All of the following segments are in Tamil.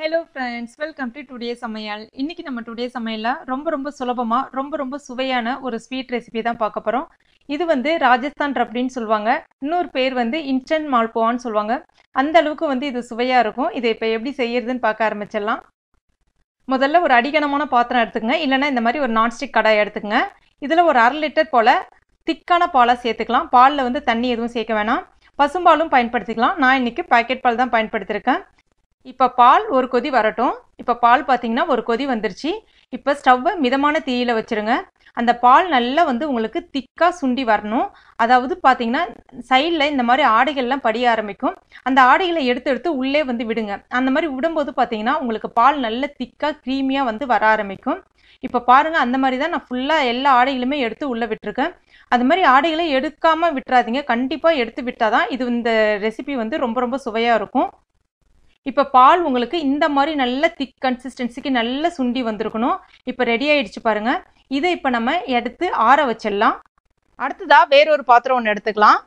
hello friends welcome to today சமையல் இன்றைக்கி நம்ம டுடே சமையலில் ரொம்ப ரொம்ப சுலபமாக ரொம்ப ரொம்ப சுவையான ஒரு ஸ்வீட் ரெசிபி தான் பார்க்க போகிறோம் இது வந்து ராஜஸ்தான் ரப்டின்னு சொல்லுவாங்க இன்னொரு பேர் வந்து இன்ஸ்டன்ட் மால்போவான்னு சொல்லுவாங்க அந்த அளவுக்கு வந்து இது சுவையாக இருக்கும் இதை இப்போ எப்படி செய்யறதுன்னு பார்க்க ஆரம்பிச்சிடலாம் முதல்ல ஒரு அடிகனமான பாத்திரம் எடுத்துக்கங்க இல்லைனா இந்த மாதிரி ஒரு நான்ஸ்டிக் கடாய் எடுத்துக்கங்க இதில் ஒரு அரை லிட்டர் போல் திக்கான பாலை சேர்த்துக்கலாம் பாலில் வந்து தண்ணி எதுவும் சேர்க்க வேணாம் பசும்பாலும் பயன்படுத்திக்கலாம் நான் இன்றைக்கி பாக்கெட் பால் தான் பயன்படுத்தியிருக்கேன் இப்போ பால் ஒரு கொதி வரட்டும் இப்போ பால் பார்த்தீங்கன்னா ஒரு கொதி வந்துருச்சு இப்போ ஸ்டவ்வை மிதமான தீயில் வச்சுருங்க அந்த பால் நல்லா வந்து உங்களுக்கு திக்காக சுண்டி வரணும் அதாவது பார்த்தீங்கன்னா சைடில் இந்த மாதிரி ஆடைகள்லாம் படிய ஆரம்பிக்கும் அந்த ஆடைகளை எடுத்து எடுத்து உள்ளே வந்து விடுங்க அந்த மாதிரி விடும்போது பார்த்தீங்கன்னா உங்களுக்கு பால் நல்ல திக்காக க்ரீமியாக வந்து வர ஆரம்பிக்கும் இப்போ பாருங்கள் அந்த மாதிரி தான் நான் ஃபுல்லாக எல்லா ஆடைகளுமே எடுத்து உள்ளே விட்டுருக்கேன் அது மாதிரி ஆடைகளை எடுக்காமல் விட்டுறாதீங்க கண்டிப்பாக எடுத்து விட்டால் தான் இது இந்த ரெசிபி வந்து ரொம்ப ரொம்ப சுவையாக இருக்கும் இப்போ பால் உங்களுக்கு இந்த மாதிரி நல்ல திக் கன்சிஸ்டன்சிக்கு நல்ல சுண்டி வந்திருக்கணும் இப்போ ரெடி ஆகிடுச்சு பாருங்கள் இதை இப்போ நம்ம எடுத்து ஆற வச்சிடலாம் அடுத்ததாக வேறொரு பாத்திரம் ஒன்று எடுத்துக்கலாம்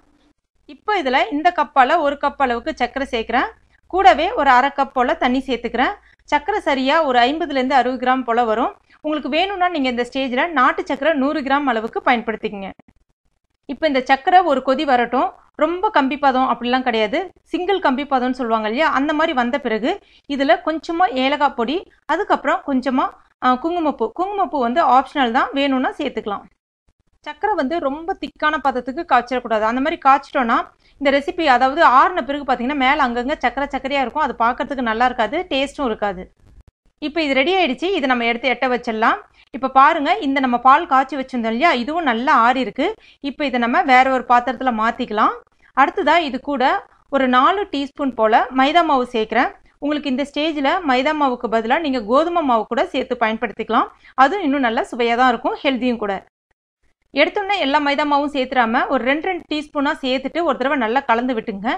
இப்போ இதில் இந்த கப்பால் ஒரு கப் அளவுக்கு சர்க்கரை சேர்க்குறேன் கூடவே ஒரு அரை கப் போல் தண்ணி சேர்த்துக்கிறேன் சர்க்கரை சரியாக ஒரு ஐம்பதுலேருந்து அறுபது கிராம் போல் வரும் உங்களுக்கு வேணும்னா நீங்கள் இந்த ஸ்டேஜில் நாட்டு சர்க்கரை நூறு கிராம் அளவுக்கு பயன்படுத்திக்கங்க இப்போ இந்த சர்க்கரை ஒரு கொதி வரட்டும் ரொம்ப கம்பி பதம் அப்படிலாம் கிடையாது சிங்கிள் கம்பி பதம்னு சொல்லுவாங்க இல்லையா அந்த மாதிரி வந்த பிறகு இதில் கொஞ்சமாக ஏலக்காய் பொடி அதுக்கப்புறம் கொஞ்சமாக குங்குமப்பூ குங்குமப்பூ வந்து ஆப்ஷனல் தான் வேணும்னா சேர்த்துக்கலாம் சக்கரை வந்து ரொம்ப திக்கான பதத்துக்கு காய்ச்சிடக்கூடாது அந்த மாதிரி காய்ச்சிட்டோன்னா இந்த ரெசிபி அதாவது ஆறின பிறகு பார்த்தீங்கன்னா மேலே அங்கங்கே சக்கரை சக்கரையாக இருக்கும் அது பார்க்கறதுக்கு நல்லா இருக்காது டேஸ்ட்டும் இருக்காது இப்போ இது ரெடி ஆகிடுச்சு இது நம்ம எடுத்து எட்ட வச்சிடலாம் இப்போ பாருங்கள் இந்த நம்ம பால் காய்ச்சி வச்சுருந்தோம் இல்லையா இதுவும் நல்லா ஆறி இருக்குது இப்போ இதை நம்ம வேறு ஒரு பாத்திரத்தில் மாற்றிக்கலாம் அடுத்ததாக இது கூட ஒரு நாலு டீஸ்பூன் போல் மைதா மாவு சேர்க்குறேன் உங்களுக்கு இந்த ஸ்டேஜில் மைதா மாவுக்கு பதிலாக நீங்கள் கோதுமை மாவு கூட சேர்த்து பயன்படுத்திக்கலாம் அதுவும் இன்னும் நல்லா சுவையாக தான் இருக்கும் ஹெல்த்தியும் கூட எடுத்தோடனே எல்லா மைதா மாவும் சேர்த்துறாம ஒரு ரெண்டு ரெண்டு டீஸ்பூனாக சேர்த்துட்டு ஒரு தடவை நல்லா கலந்து விட்டுங்க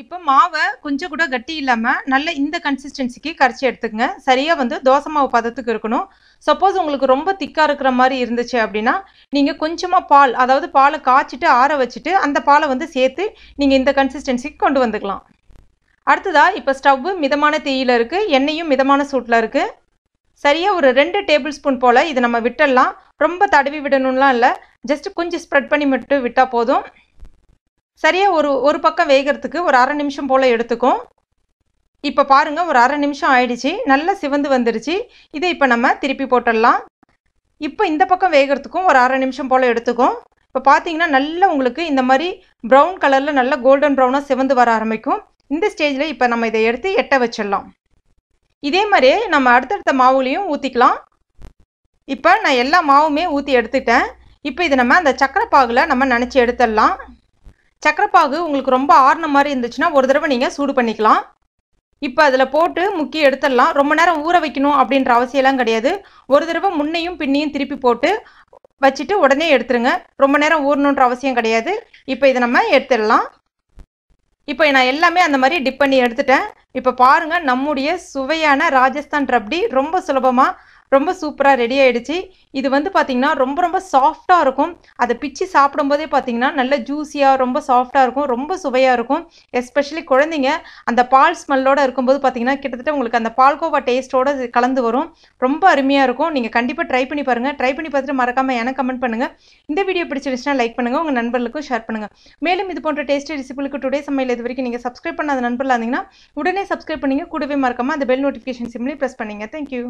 இப்போ மாவை கொஞ்சம் கூட கட்டி இல்லாமல் நல்ல இந்த கன்சிஸ்டன்சிக்கு கரைச்சி எடுத்துக்கங்க சரியாக வந்து தோசை மாவு பதத்துக்கு இருக்கணும் சப்போஸ் உங்களுக்கு ரொம்ப திக்காக இருக்கிற மாதிரி இருந்துச்சு அப்படின்னா நீங்கள் கொஞ்சமாக பால் அதாவது பாலை காய்ச்சிட்டு ஆற வச்சுட்டு அந்த பாலை வந்து சேர்த்து நீங்கள் இந்த கன்சிஸ்டன்சிக்கு கொண்டு வந்துக்கலாம் அடுத்ததாக இப்போ ஸ்டவ்வு மிதமான தீயில் இருக்குது எண்ணெயும் மிதமான சூட்டில் இருக்குது சரியாக ஒரு ரெண்டு டேபிள் ஸ்பூன் போல் இது நம்ம விட்டுடலாம் ரொம்ப தடவி விடணும்லாம் இல்லை ஜஸ்ட் கொஞ்சம் ஸ்ப்ரெட் பண்ணி மட்டும் விட்டால் போதும் சரியாக ஒரு ஒரு பக்கம் வேகிறதுக்கு ஒரு அரை நிமிஷம் போல் எடுத்துக்கும் இப்போ பாருங்கள் ஒரு அரை நிமிஷம் ஆயிடுச்சு நல்லா சிவந்து வந்துருச்சு இதை இப்போ நம்ம திருப்பி போட்டுடலாம் இப்போ இந்த பக்கம் வேகிறதுக்கும் ஒரு அரை நிமிஷம் போல் எடுத்துக்கும் இப்போ பார்த்தீங்கன்னா நல்லா உங்களுக்கு இந்த மாதிரி ப்ரௌன் கலரில் நல்லா கோல்டன் ப்ரௌனாக சிவந்து வர ஆரம்பிக்கும் இந்த ஸ்டேஜில் இப்போ நம்ம இதை எடுத்து எட்ட வச்சிடலாம் இதே மாதிரியே நம்ம அடுத்தடுத்த மாவுலேயும் ஊற்றிக்கலாம் இப்போ நான் எல்லா மாவுமே ஊற்றி எடுத்துட்டேன் இப்போ இதை நம்ம அந்த சக்கரை பாகில் நம்ம நினச்சி எடுத்துடலாம் சக்கரப்பாகு உங்களுக்கு ரொம்ப ஆறின மாதிரி இருந்துச்சுன்னா ஒரு தடவை நீங்கள் சூடு பண்ணிக்கலாம் இப்போ அதில் போட்டு முக்கி எடுத்துடலாம் ரொம்ப நேரம் ஊற வைக்கணும் அப்படின்ற அவசியம்லாம் கிடையாது ஒரு தடவை முன்னையும் பின்னையும் திருப்பி போட்டு வச்சுட்டு உடனே எடுத்துருங்க ரொம்ப நேரம் ஊறணுன்ற அவசியம் கிடையாது இப்போ இதை நம்ம எடுத்துடலாம் இப்போ நான் எல்லாமே அந்த மாதிரி டிப் பண்ணி எடுத்துட்டேன் இப்போ பாருங்கள் நம்முடைய சுவையான ராஜஸ்தான் ரப்டி ரொம்ப சுலபமாக ரொம்ப சூப்பராக ரெடி ஆகிடுச்சு இது வந்து பார்த்திங்கன்னா ரொம்ப ரொம்ப சாஃப்டாக இருக்கும் அதை பிச்சு சாப்பிடும்போதே பார்த்திங்கன்னா நல்ல ஜூஸியாக ரொம்ப சாஃப்டாக இருக்கும் ரொம்ப சுவையாக இருக்கும் எஸ்பெஷலி குழந்தைங்க அந்த பால் ஸ்மெல்லோடு இருக்கும்போது பார்த்திங்கன்னா கிட்டத்தட்ட உங்களுக்கு அந்த பால்கோவா டேஸ்ட்டோடு கலந்து வரும் ரொம்ப அருமையாக இருக்கும் நீங்கள் கண்டிப்பாக ட்ரை பண்ணி பாருங்கள் ட்ரை பண்ணி பார்த்துட்டு மறக்காமல் எனக்கு கமெண்ட் பண்ணுங்கள் இந்த வீடியோ பிடிச்சிருச்சுன்னா லைக் பண்ணுங்கள் உங்கள் நண்பர்களுக்கும் ஷேர் பண்ணுங்கள் மேலும் இது போன்ற டேஸ்டி ரெசிபிளுக்கு டுடே சமையல் இது வரைக்கும் நீங்கள் சப்ஸ்கிரைப் பண்ணாத நண்பர்களாக இருந்தீங்கன்னா உடனே சப்ஸ்கிரைப் பண்ணிங்க கூடவே மறக்காமல் அந்த பெல் நோட்டிஃபிகேஷன் சிம்லேயே ப்ரெஸ் பண்ணிங்க தேங்க்யூ